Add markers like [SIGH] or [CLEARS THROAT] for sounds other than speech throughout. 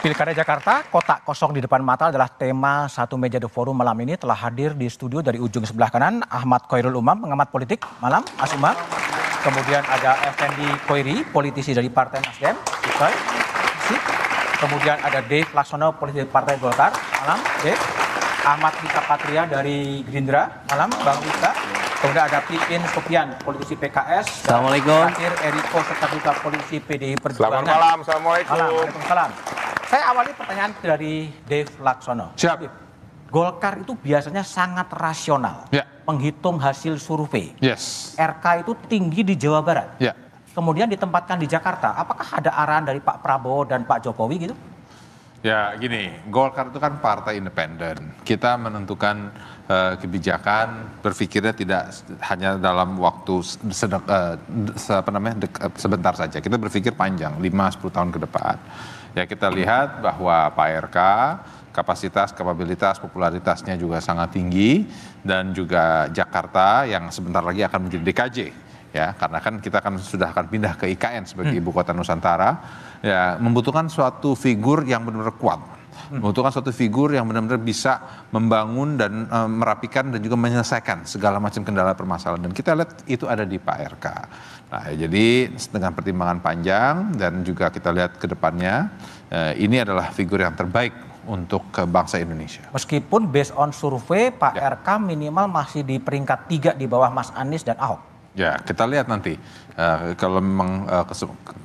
Pilkada Jakarta, kotak kosong di depan mata adalah tema satu meja The Forum malam ini telah hadir di studio dari ujung sebelah kanan Ahmad Koirul Umam, pengamat politik. Malam, Mas Umam. Kemudian ada Effendi Khoiri politisi dari Partai Nasdem. Kemudian ada Dave Laksono, politisi Partai Golkar. Malam, Dave. Ahmad Rita Patria dari Gerindra. Malam, Bang Rita. Kemudian ada Pipin Sopian, politisi PKS. Assalamualaikum. Terakhir Eriko, serta duta politisi PDI Perjuangan. Selamat malam, Assalamualaikum. Malam, Assalamualaikum. Saya awali pertanyaan dari Dave Laksono. Siap. Golkar itu biasanya sangat rasional ya. menghitung hasil survei. Yes. RK itu tinggi di Jawa Barat. Ya. Kemudian ditempatkan di Jakarta. Apakah ada arahan dari Pak Prabowo dan Pak Jokowi gitu? Ya gini, Golkar itu kan partai independen. Kita menentukan uh, kebijakan, berpikirnya tidak hanya dalam waktu sedek, uh, apa namanya, dek, uh, sebentar saja. Kita berpikir panjang, 5-10 tahun ke depan. Ya kita lihat bahwa Pak RK kapasitas, kapabilitas, popularitasnya juga sangat tinggi dan juga Jakarta yang sebentar lagi akan menjadi DKJ ya karena kan kita kan sudah akan pindah ke IKN sebagai ibu kota Nusantara ya membutuhkan suatu figur yang benar-benar kuat membutuhkan suatu figur yang benar-benar bisa membangun dan e, merapikan dan juga menyelesaikan segala macam kendala permasalahan dan kita lihat itu ada di Pak RK. Nah, ya, jadi dengan pertimbangan panjang dan juga kita lihat ke depannya e, ini adalah figur yang terbaik untuk ke eh, bangsa Indonesia. Meskipun based on survei Pak ya. RK minimal masih di peringkat tiga di bawah Mas Anies dan Ahok. Ya, kita lihat nanti. Uh, kalau memang uh,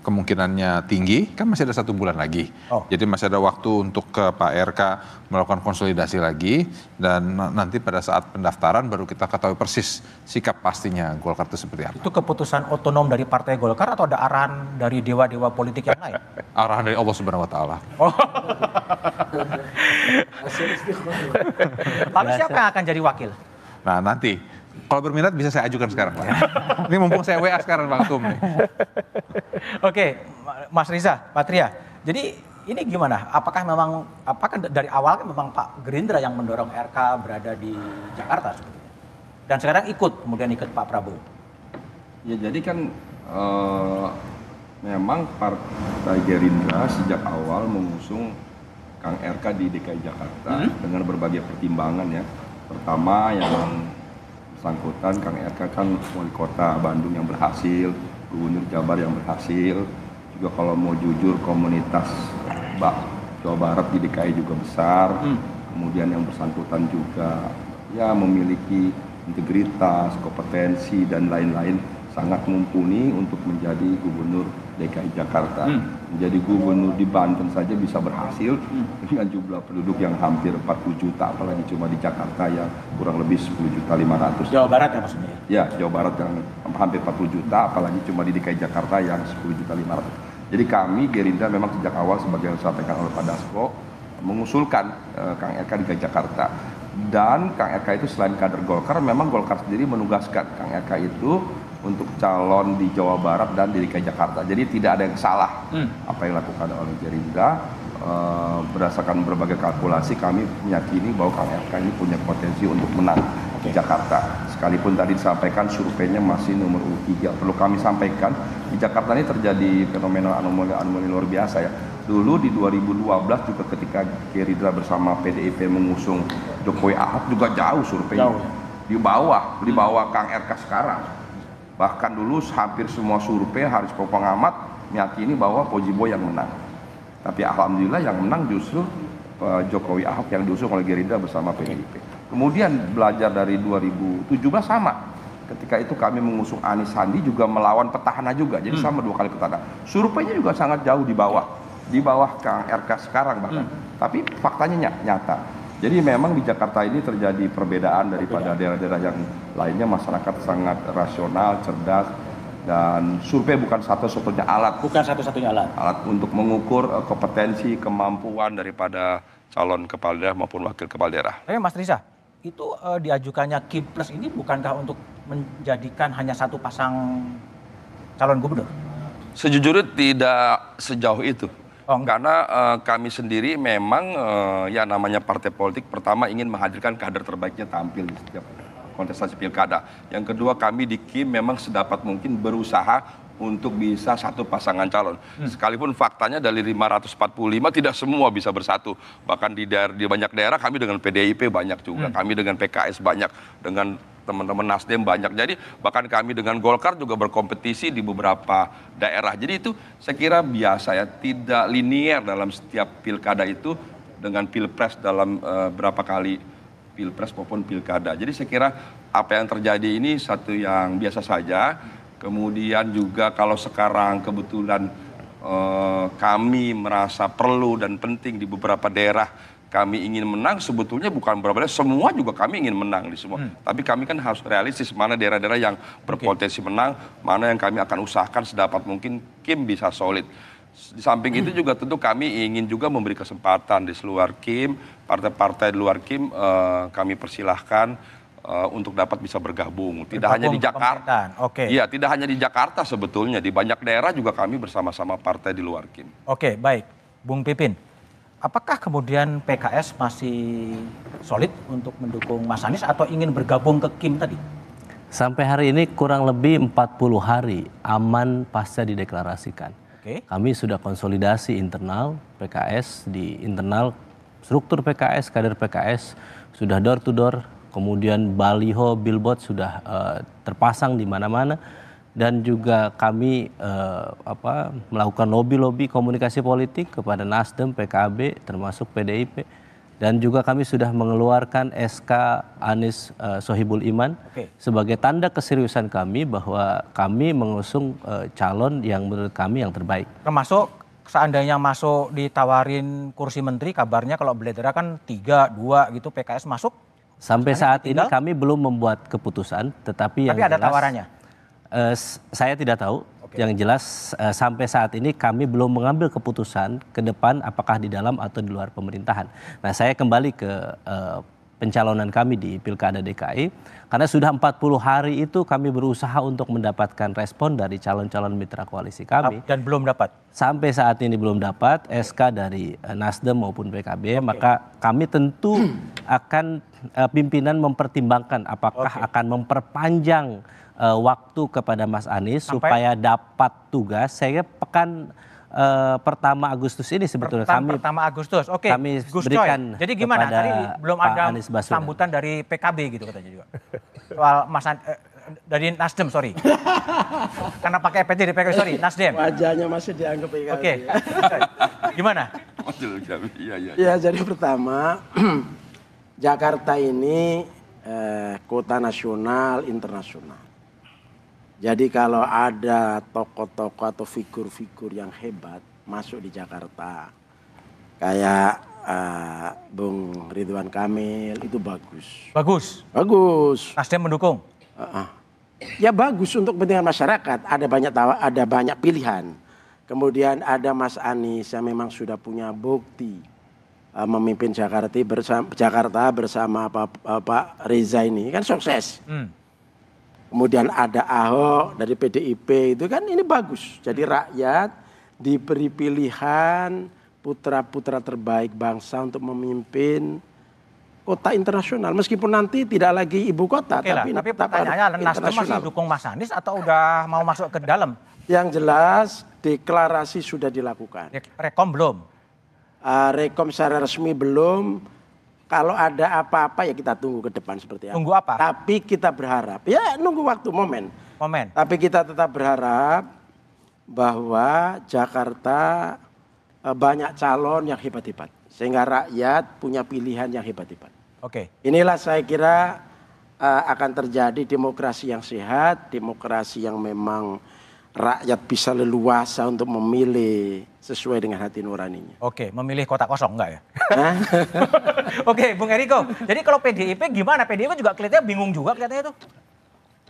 kemungkinannya tinggi, kan masih ada satu bulan lagi. Oh. Jadi masih ada waktu untuk ke Pak RK melakukan konsolidasi lagi. Dan nanti pada saat pendaftaran baru kita ketahui persis sikap pastinya Golkar itu seperti apa. Itu keputusan otonom dari Partai Golkar atau ada arahan dari dewa-dewa politik yang lain? [LAUGHS] arahan dari Allah Subhanahu Wa Taala. Tapi oh. [LAUGHS] Lalu siapa yang akan jadi wakil? Nah nanti kalau berminat bisa saya ajukan sekarang, Pak. [LAUGHS] Ini mumpung saya WA sekarang, Bang Tum. Oke, Mas Riza, Patria. Jadi ini gimana? Apakah memang, apakah dari awal kan memang Pak Gerindra yang mendorong RK berada di Jakarta Dan sekarang ikut, kemudian ikut Pak Prabowo. Ya jadi kan uh, memang Partai Gerindra sejak awal mengusung Kang RK di DKI Jakarta -hmm. dengan berbagai pertimbangan ya. Pertama yang bersangkutan Kang RK kan wali kota Bandung yang berhasil gubernur Jabar yang berhasil juga kalau mau jujur komunitas bak Jawa Barat di DKI juga besar hmm. kemudian yang bersangkutan juga ya memiliki integritas kompetensi dan lain-lain sangat mumpuni untuk menjadi gubernur DKI Jakarta hmm. menjadi gubernur di Banten saja bisa berhasil hmm. dengan jumlah penduduk yang hampir 40 juta apalagi cuma di Jakarta yang kurang lebih 10 juta 500 Jawa Barat ya maksudnya? Ya Jawa Barat yang hampir 40 juta apalagi cuma di DKI Jakarta yang 10 juta 500 jadi kami Gerindra memang sejak awal sebagai yang disampaikan oleh Pak Dasko mengusulkan eh, Kang RK di Jakarta dan Kang RK itu selain kader Golkar memang Golkar sendiri menugaskan Kang RK itu untuk calon di Jawa Barat dan di DKI Jakarta. Jadi tidak ada yang salah hmm. apa yang dilakukan oleh Gerindra. E, berdasarkan berbagai kalkulasi kami meyakini bahwa Kang ini punya potensi untuk menang okay. di Jakarta. Sekalipun tadi disampaikan surveinya masih nomor 3. Perlu kami sampaikan di Jakarta ini terjadi fenomena anomali-anomali luar biasa ya. Dulu di 2012 juga ketika Gerindra bersama PDIP mengusung Jokowi Ahok juga jauh surveinya. Jauh. Ya. Di bawah, di hmm. bawah Kang RK sekarang Bahkan dulu hampir semua survei harus pengamat meyakini bahwa Kojibo yang menang. Tapi alhamdulillah yang menang justru Pak eh, Jokowi Ahok yang diusung oleh Gerindra bersama PDIP. Kemudian belajar dari 2017 sama. Ketika itu kami mengusung Anies Sandi juga melawan petahana juga. Jadi hmm. sama dua kali petahana. Surveinya juga sangat jauh di bawah. Di bawah Kang RK sekarang bahkan. Hmm. Tapi faktanya nyata jadi memang di Jakarta ini terjadi perbedaan daripada daerah-daerah yang lainnya masyarakat sangat rasional, cerdas dan survei bukan satu-satunya alat. Bukan satu-satunya alat. Alat untuk mengukur eh, kompetensi, kemampuan daripada calon kepala daerah maupun wakil kepala daerah. Tapi Mas Riza itu uh, diajukannya Kim Plus ini bukankah untuk menjadikan hanya satu pasang calon gubernur? Sejujurnya tidak sejauh itu. Oh. Karena uh, kami sendiri memang uh, ya namanya partai politik pertama ingin menghadirkan kader terbaiknya tampil di setiap kontestasi pilkada. Yang kedua kami di KIM memang sedapat mungkin berusaha untuk bisa satu pasangan calon. Hmm. Sekalipun faktanya dari 545 tidak semua bisa bersatu. Bahkan di daerah, di banyak daerah kami dengan PDIP banyak juga, hmm. kami dengan PKS banyak, dengan teman-teman Nasdem banyak. Jadi bahkan kami dengan Golkar juga berkompetisi di beberapa daerah. Jadi itu saya kira biasa ya, tidak linier dalam setiap pilkada itu dengan pilpres dalam uh, berapa kali pilpres maupun pilkada. Jadi saya kira apa yang terjadi ini satu yang biasa saja. Kemudian juga kalau sekarang kebetulan eh, kami merasa perlu dan penting di beberapa daerah kami ingin menang sebetulnya bukan berapa semua juga kami ingin menang di semua hmm. tapi kami kan harus realistis mana daerah-daerah yang berpotensi okay. menang mana yang kami akan usahakan sedapat mungkin Kim bisa solid di samping hmm. itu juga tentu kami ingin juga memberi kesempatan di seluar Kim partai-partai di luar Kim eh, kami persilahkan Eh, untuk dapat bisa bergabung. Tidak bergabung hanya di Jakarta. Oke. Okay. Iya, tidak hanya di Jakarta sebetulnya di banyak daerah juga kami bersama-sama partai di luar Kim. Oke, okay, baik. Bung Pipin, apakah kemudian PKS masih solid untuk mendukung Mas Anies atau ingin bergabung ke Kim tadi? Sampai hari ini kurang lebih 40 hari aman pasca dideklarasikan. Okay. Kami sudah konsolidasi internal PKS di internal struktur PKS, kader PKS sudah door to door kemudian baliho, billboard sudah uh, terpasang di mana-mana dan juga kami uh, apa, melakukan lobby-lobby komunikasi politik kepada Nasdem, PKB, termasuk PDIP dan juga kami sudah mengeluarkan SK Anies uh, eh, Sohibul Iman okay. sebagai tanda keseriusan kami bahwa kami mengusung uh, calon yang menurut kami yang terbaik. Termasuk seandainya masuk ditawarin kursi menteri kabarnya kalau beledera kan tiga dua gitu PKS masuk Sampai saat ini kami belum membuat keputusan, tetapi, tapi ada jelas, tawarannya. Eh, saya tidak tahu. Okay. Yang jelas eh, sampai saat ini kami belum mengambil keputusan ke depan apakah di dalam atau di luar pemerintahan. Nah, saya kembali ke eh, pencalonan kami di Pilkada DKI karena sudah 40 hari itu kami berusaha untuk mendapatkan respon dari calon-calon mitra koalisi kami dan belum dapat. Sampai saat ini belum dapat SK dari eh, Nasdem maupun PKB, okay. maka kami tentu [CLEARS THROAT] akan eh, pimpinan mempertimbangkan apakah okay. akan memperpanjang eh, waktu kepada Mas Anies Sampai... supaya dapat tugas. Saya pekan uh, pertama Agustus ini sebetulnya pertama, kami pertama Agustus. Oke. Okay. Kami Gus berikan Coy. Jadi gimana? Tadi belum Pak ada sambutan dari PKB gitu katanya juga. Soal Mas eh, dari Nasdem, sorry. [LAUGHS] Karena pakai PT di PKB, sorry, Nasdem. Wajahnya masih dianggap PKB. Oke. Okay. [LAUGHS] gimana? Iya, iya, iya, Ya, jadi pertama [CLEARS THROAT] Jakarta ini eh, kota nasional, internasional. Jadi kalau ada tokoh-tokoh atau figur-figur yang hebat masuk di Jakarta, kayak uh, Bung Ridwan Kamil itu bagus. Bagus. Bagus. Nasdem mendukung. Uh -uh. Ya bagus untuk kepentingan masyarakat. Ada banyak tawa, ada banyak pilihan. Kemudian ada Mas Anies yang memang sudah punya bukti uh, memimpin Jakarta bersama Jakarta bersama Pak, Pak Reza ini kan sukses. Hmm kemudian ada Ahok dari PDIP itu kan ini bagus. Jadi hmm. rakyat diberi pilihan putra-putra terbaik bangsa untuk memimpin kota internasional meskipun nanti tidak lagi ibu kota Oke tapi tapi pertanyaannya Nasdem masih dukung Mas Anies atau udah mau masuk ke dalam? Yang jelas deklarasi sudah dilakukan. Rekom belum? Uh, rekom secara resmi belum kalau ada apa-apa ya kita tunggu ke depan seperti apa. Tunggu apa? Tapi kita berharap. Ya nunggu waktu momen. Momen. Tapi kita tetap berharap bahwa Jakarta e, banyak calon yang hebat-hebat. Sehingga rakyat punya pilihan yang hebat-hebat. Oke. Okay. Inilah saya kira e, akan terjadi demokrasi yang sehat, demokrasi yang memang rakyat bisa leluasa untuk memilih sesuai dengan hati nuraninya. Oke, memilih kota kosong enggak ya? [LAUGHS] Oke, Bung Eriko. Jadi kalau PDIP gimana? PDIP juga kelihatannya bingung juga kelihatannya tuh.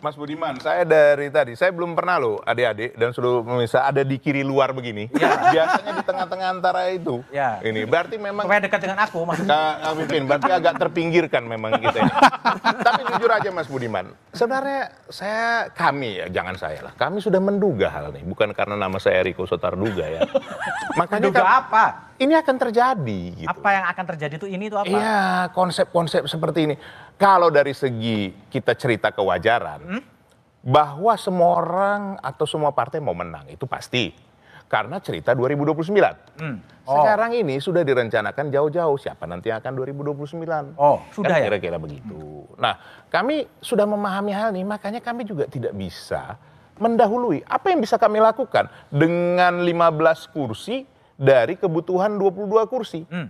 Mas Budiman, saya dari tadi, saya belum pernah loh adik-adik dan seluruh pemirsa ada di kiri luar begini. Ya. Biasanya di tengah-tengah antara itu. Ya. Ini berarti memang... Kayak dekat dengan aku, Mas. Kak Pipin, berarti agak terpinggirkan memang kita ini. Tapi jujur aja Mas Budiman, sebenarnya saya, kami ya, jangan saya lah, kami sudah menduga hal ini. Bukan karena nama saya Riko Sotarduga ya. Makanya Duga kan, apa? Ini akan terjadi. Gitu. Apa yang akan terjadi itu ini itu apa? Iya, konsep-konsep seperti ini kalau dari segi kita cerita kewajaran, hmm? bahwa semua orang atau semua partai mau menang itu pasti. Karena cerita 2029. Hmm. Oh. Sekarang ini sudah direncanakan jauh-jauh siapa nanti akan 2029. Oh, kan sudah kan ya. Kira-kira begitu. Hmm. Nah, kami sudah memahami hal ini, makanya kami juga tidak bisa mendahului. Apa yang bisa kami lakukan dengan 15 kursi dari kebutuhan 22 kursi? Hmm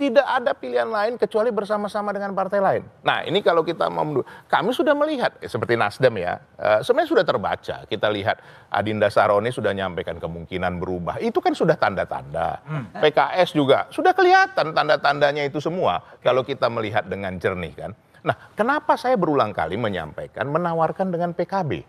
tidak ada pilihan lain kecuali bersama-sama dengan partai lain. Nah ini kalau kita mau kami sudah melihat eh, seperti Nasdem ya, Eh, sebenarnya sudah terbaca. Kita lihat Adinda Saroni sudah menyampaikan kemungkinan berubah, itu kan sudah tanda-tanda. Hmm. PKS juga sudah kelihatan tanda-tandanya itu semua kalau kita melihat dengan jernih kan. Nah kenapa saya berulang kali menyampaikan menawarkan dengan PKB?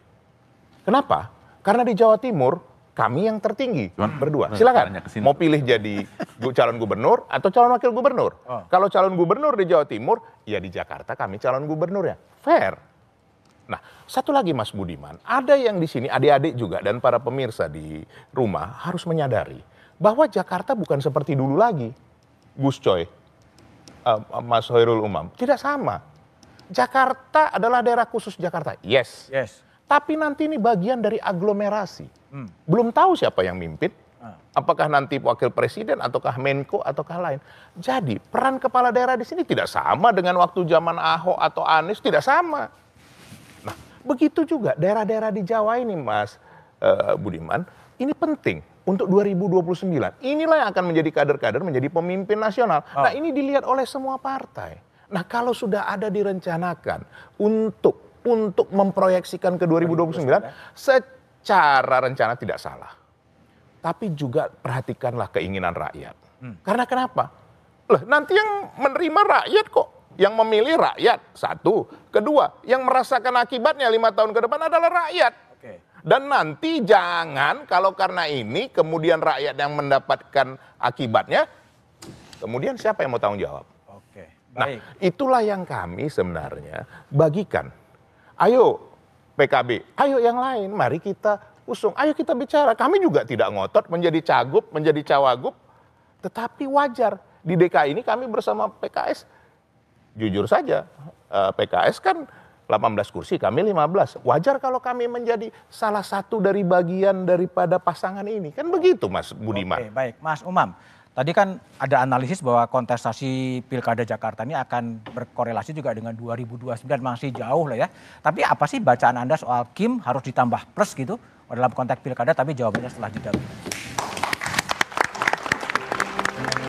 Kenapa? Karena di Jawa Timur kami yang tertinggi Cuman, berdua. Eh, Silakan. Mau pilih jadi calon gubernur atau calon wakil gubernur. Oh. Kalau calon gubernur di Jawa Timur, ya di Jakarta kami calon gubernur ya. Fair. Nah, satu lagi Mas Budiman, ada yang di sini adik-adik juga dan para pemirsa di rumah harus menyadari bahwa Jakarta bukan seperti dulu lagi. Gus Coy, uh, Mas Hoirul Umam, tidak sama. Jakarta adalah daerah khusus Jakarta. Yes. Yes tapi nanti ini bagian dari aglomerasi. Hmm. Belum tahu siapa yang mimpin. Ah. Apakah nanti wakil presiden ataukah Menko ataukah lain. Jadi peran kepala daerah di sini tidak sama dengan waktu zaman Ahok atau Anies tidak sama. Nah begitu juga daerah-daerah di Jawa ini Mas uh, Budiman ini penting untuk 2029. Inilah yang akan menjadi kader-kader menjadi pemimpin nasional. Oh. Nah ini dilihat oleh semua partai. Nah kalau sudah ada direncanakan untuk untuk memproyeksikan ke 2029 secara rencana tidak salah. Tapi juga perhatikanlah keinginan rakyat. Hmm. Karena kenapa? Loh, nanti yang menerima rakyat kok. Yang memilih rakyat, satu. Kedua, yang merasakan akibatnya lima tahun ke depan adalah rakyat. Dan nanti jangan kalau karena ini kemudian rakyat yang mendapatkan akibatnya, kemudian siapa yang mau tanggung jawab? Nah, itulah yang kami sebenarnya bagikan ayo PKB, ayo yang lain, mari kita usung, ayo kita bicara. Kami juga tidak ngotot menjadi cagup, menjadi cawagup, tetapi wajar. Di DKI ini kami bersama PKS, jujur saja, eh, PKS kan 18 kursi, kami 15. Wajar kalau kami menjadi salah satu dari bagian daripada pasangan ini. Kan begitu Mas Budiman. Oke, baik. Mas Umam, Tadi kan ada analisis bahwa kontestasi Pilkada Jakarta ini akan berkorelasi juga dengan 2029 masih jauh lah ya. Tapi apa sih bacaan Anda soal Kim harus ditambah plus gitu dalam konteks Pilkada tapi jawabannya setelah jeda.